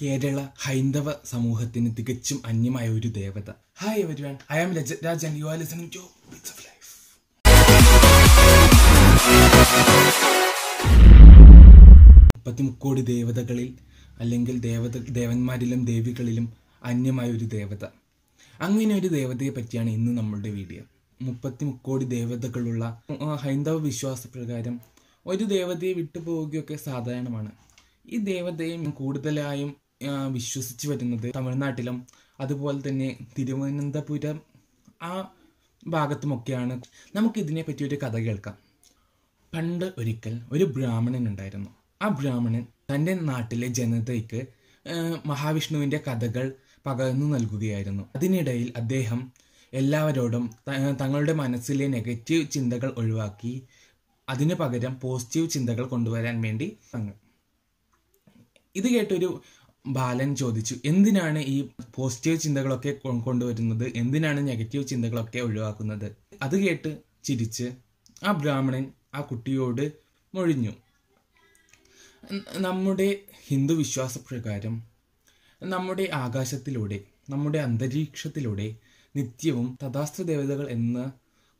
കേരള ഹൈന്ദവ സമൂഹത്തിന് തികച്ചും അന്യമായ ഒരു ദേവത hi everyone I am Rajat Rajan you are listening to bits of life മുപ്പത്തി മുക്കോടി ദേവതകളിൽ അല്ലെങ്കിൽ ദേവത ദേവന്മാരിലും ദേവികളിലും അന്യമായ ഒരു ദേവത അങ്ങനെ ഒരു ദേവതയെ പറ്റിയാണ് ഇന്ന് നമ്മളുടെ വീഡിയോ മുപ്പത്തി മുക്കോടി ദേവതകളുള്ള ഹൈന്ദവ വിശ്വാസപ്രകാരം ഒരു ദേവതയെ വിട്ടുപോവുകയൊക്കെ സാധാരണമാണ് ഈ ദേവതയും കൂടുതലായും വിശ്വസിച്ച് വരുന്നത് തമിഴ്നാട്ടിലും അതുപോലെ തന്നെ തിരുവനന്തപുരം ആ ഭാഗത്തുമൊക്കെയാണ് നമുക്കിതിനെ പറ്റി ഒരു കഥ കേൾക്കാം പണ്ട് ഒരിക്കൽ ഒരു ബ്രാഹ്മണൻ ഉണ്ടായിരുന്നു ആ ബ്രാഹ്മണൻ തൻ്റെ നാട്ടിലെ ജനതയ്ക്ക് മഹാവിഷ്ണുവിൻ്റെ കഥകൾ പകർന്നു നൽകുകയായിരുന്നു അതിനിടയിൽ അദ്ദേഹം എല്ലാവരോടും തങ്ങളുടെ മനസ്സിലെ നെഗറ്റീവ് ചിന്തകൾ ഒഴിവാക്കി അതിനു പകരം പോസിറ്റീവ് ചിന്തകൾ കൊണ്ടുവരാൻ വേണ്ടി തങ്ങൾ ഇത് കേട്ടൊരു ബാലൻ ചോദിച്ചു എന്തിനാണ് ഈ പോസിറ്റീവ് ചിന്തകളൊക്കെ കൊണ്ടുവരുന്നത് എന്തിനാണ് നെഗറ്റീവ് ചിന്തകളൊക്കെ ഒഴിവാക്കുന്നത് അത് കേട്ട് ചിരിച്ച് ആ ബ്രാഹ്മണൻ ആ കുട്ടിയോട് മൊഴിഞ്ഞു നമ്മുടെ ഹിന്ദു വിശ്വാസപ്രകാരം നമ്മുടെ ആകാശത്തിലൂടെ നമ്മുടെ അന്തരീക്ഷത്തിലൂടെ നിത്യവും തഥാസ്തു ദേവതകൾ എന്ന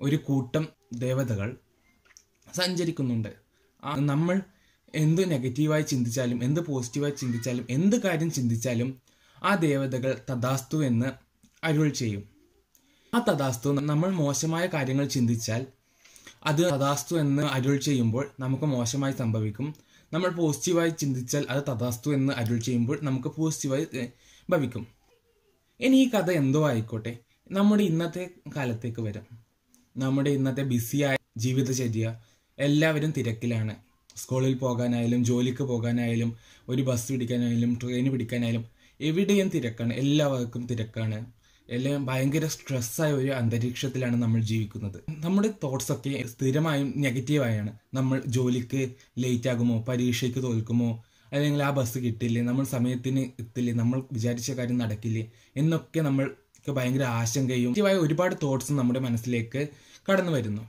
ഒരു കൂട്ടം ദേവതകൾ സഞ്ചരിക്കുന്നുണ്ട് നമ്മൾ എന്ത് നെഗറ്റീവായി ചിന്തിച്ചാലും എന്ത് പോസിറ്റീവായി ചിന്തിച്ചാലും എന്ത് കാര്യം ചിന്തിച്ചാലും ആ ദേവതകൾ തഥാസ്തു എന്ന് അരുൾ ചെയ്യും ആ തഥാസ്തു നമ്മൾ മോശമായ കാര്യങ്ങൾ ചിന്തിച്ചാൽ അത് തഥാസ്തു എന്ന് അരുൾ ചെയ്യുമ്പോൾ നമുക്ക് മോശമായി സംഭവിക്കും നമ്മൾ പോസിറ്റീവായി ചിന്തിച്ചാൽ അത് തഥാസ്തു എന്ന് അരുൾ ചെയ്യുമ്പോൾ നമുക്ക് പോസിറ്റീവായി ഭവിക്കും ഇനി ഈ കഥ എന്തോ ആയിക്കോട്ടെ നമ്മുടെ ഇന്നത്തെ കാലത്തേക്ക് വരാം നമ്മുടെ ഇന്നത്തെ ബിസിയായ ജീവിതചര്യ എല്ലാവരും തിരക്കിലാണ് സ്കൂളിൽ പോകാനായാലും ജോലിക്ക് പോകാനായാലും ഒരു ബസ് പിടിക്കാനായാലും ട്രെയിൻ പിടിക്കാനായാലും എവിടെയും തിരക്കാണ് എല്ലാവർക്കും തിരക്കാണ് എല്ലാം ഭയങ്കര സ്ട്രെസ്സായ ഒരു അന്തരീക്ഷത്തിലാണ് നമ്മൾ ജീവിക്കുന്നത് നമ്മുടെ തോട്ട്സ് ഒക്കെ സ്ഥിരമായും നെഗറ്റീവായാണ് നമ്മൾ ജോലിക്ക് ലേറ്റ് ആകുമോ പരീക്ഷയ്ക്ക് തോൽക്കുമോ അല്ലെങ്കിൽ ആ ബസ് കിട്ടില്ലേ നമ്മൾ സമയത്തിന് എത്തില്ലേ നമ്മൾ വിചാരിച്ച കാര്യം നടക്കില്ലേ എന്നൊക്കെ നമ്മൾക്ക് ഭയങ്കര ആശങ്കയും ഒരുപാട് തോട്ട്സും നമ്മുടെ മനസ്സിലേക്ക് കടന്നു വരുന്നു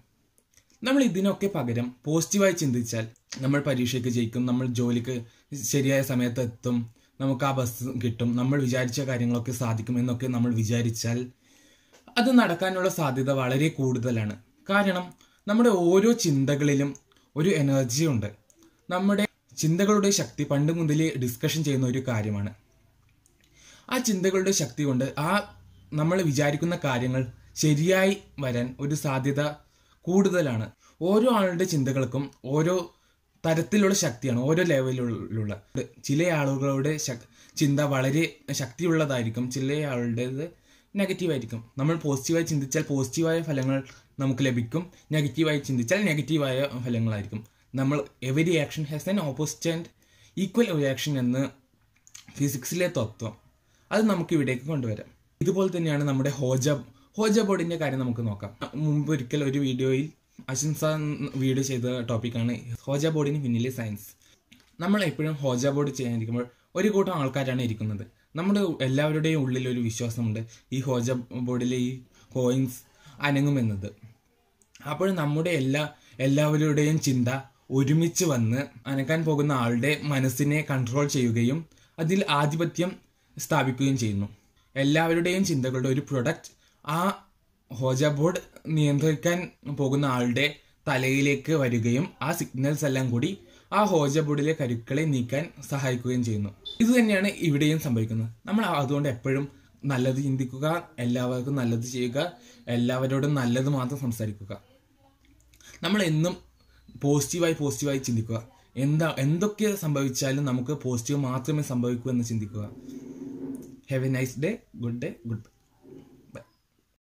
നമ്മൾ ഇതിനൊക്കെ പകരം പോസിറ്റീവായി ചിന്തിച്ചാൽ നമ്മൾ പരീക്ഷയ്ക്ക് ജയിക്കും നമ്മൾ ജോലിക്ക് ശരിയായ സമയത്ത് എത്തും നമുക്ക് ആ ബസ് കിട്ടും നമ്മൾ വിചാരിച്ച കാര്യങ്ങളൊക്കെ സാധിക്കും എന്നൊക്കെ നമ്മൾ വിചാരിച്ചാൽ അത് നടക്കാനുള്ള സാധ്യത വളരെ കൂടുതലാണ് കാരണം നമ്മുടെ ഓരോ ചിന്തകളിലും ഒരു എനർജി ഉണ്ട് നമ്മുടെ ചിന്തകളുടെ ശക്തി പണ്ട് മുതലേ ഡിസ്കഷൻ ചെയ്യുന്ന ഒരു കാര്യമാണ് ആ ചിന്തകളുടെ ശക്തി കൊണ്ട് ആ നമ്മൾ വിചാരിക്കുന്ന കാര്യങ്ങൾ ശരിയായി വരാൻ ഒരു സാധ്യത കൂടുതലാണ് ഓരോ ആളുടെ ചിന്തകൾക്കും ഓരോ തരത്തിലുള്ള ശക്തിയാണ് ഓരോ ലെവലിലുള്ള ചില ആളുകളുടെ ചിന്ത വളരെ ശക്തിയുള്ളതായിരിക്കും ചില ആളുടേത് നെഗറ്റീവായിരിക്കും നമ്മൾ പോസിറ്റീവായി ചിന്തിച്ചാൽ പോസിറ്റീവായ ഫലങ്ങൾ നമുക്ക് ലഭിക്കും നെഗറ്റീവായി ചിന്തിച്ചാൽ നെഗറ്റീവായ ഫലങ്ങളായിരിക്കും നമ്മൾ every action has an opposite and equal reaction എന്ന് ഫിസിക്സിലെ തത്വം അത് നമുക്ക് ഇവിടേക്ക് കൊണ്ടുവരാം ഇതുപോലെ തന്നെയാണ് നമ്മുടെ ഹോജ ഹോജ ബോർഡിന്റെ കാര്യം നമുക്ക് നോക്കാം മുമ്പ് ഒരിക്കൽ ഒരു വീഡിയോയിൽ അശ്വിൻ സാർ വീഡിയോ ചെയ്ത ടോപ്പിക്കാണ് ഹോജ ബോർഡിന് പിന്നിലെ സയൻസ് നമ്മൾ എപ്പോഴും ഹോജ ബോർഡ് ചെയ്യാനിരിക്കുമ്പോൾ ഒരു കൂട്ടം ആൾക്കാരാണ് ഇരിക്കുന്നത് നമ്മുടെ എല്ലാവരുടെയും ഉള്ളിൽ ഒരു വിശ്വാസമുണ്ട് ഈ ഹോജ ബോർഡിലെ ഈ കോയിൻസ് അനങ്ങുമെന്നത് അപ്പോൾ നമ്മുടെ എല്ലാ എല്ലാവരുടെയും ചിന്ത ഒരുമിച്ച് വന്ന് അനക്കാൻ പോകുന്ന ആളുടെ മനസ്സിനെ കൺട്രോൾ ചെയ്യുകയും അതിൽ ആധിപത്യം സ്ഥാപിക്കുകയും ചെയ്യുന്നു എല്ലാവരുടെയും ചിന്തകളുടെ ഒരു പ്രൊഡക്റ്റ് ആ ഹോജ ബോർഡ് നിയന്ത്രിക്കാൻ പോകുന്ന ആളുടെ തലയിലേക്ക് വരികയും ആ സിഗ്നൽസ് എല്ലാം കൂടി ആ ഹോജ ബോർഡിലെ കരുക്കളെ നീക്കാൻ സഹായിക്കുകയും ചെയ്യുന്നു ഇത് തന്നെയാണ് ഇവിടെയും സംഭവിക്കുന്നത് നമ്മൾ അതുകൊണ്ട് എപ്പോഴും നല്ലത് ചിന്തിക്കുക എല്ലാവർക്കും നല്ലത് ചെയ്യുക എല്ലാവരോടും നല്ലത് മാത്രം സംസാരിക്കുക നമ്മൾ എന്നും പോസിറ്റീവായി പോസിറ്റീവായി ചിന്തിക്കുക എന്താ എന്തൊക്കെ സംഭവിച്ചാലും നമുക്ക് പോസിറ്റീവ് മാത്രമേ സംഭവിക്കൂ എന്ന് ചിന്തിക്കുക have a nice day good day good by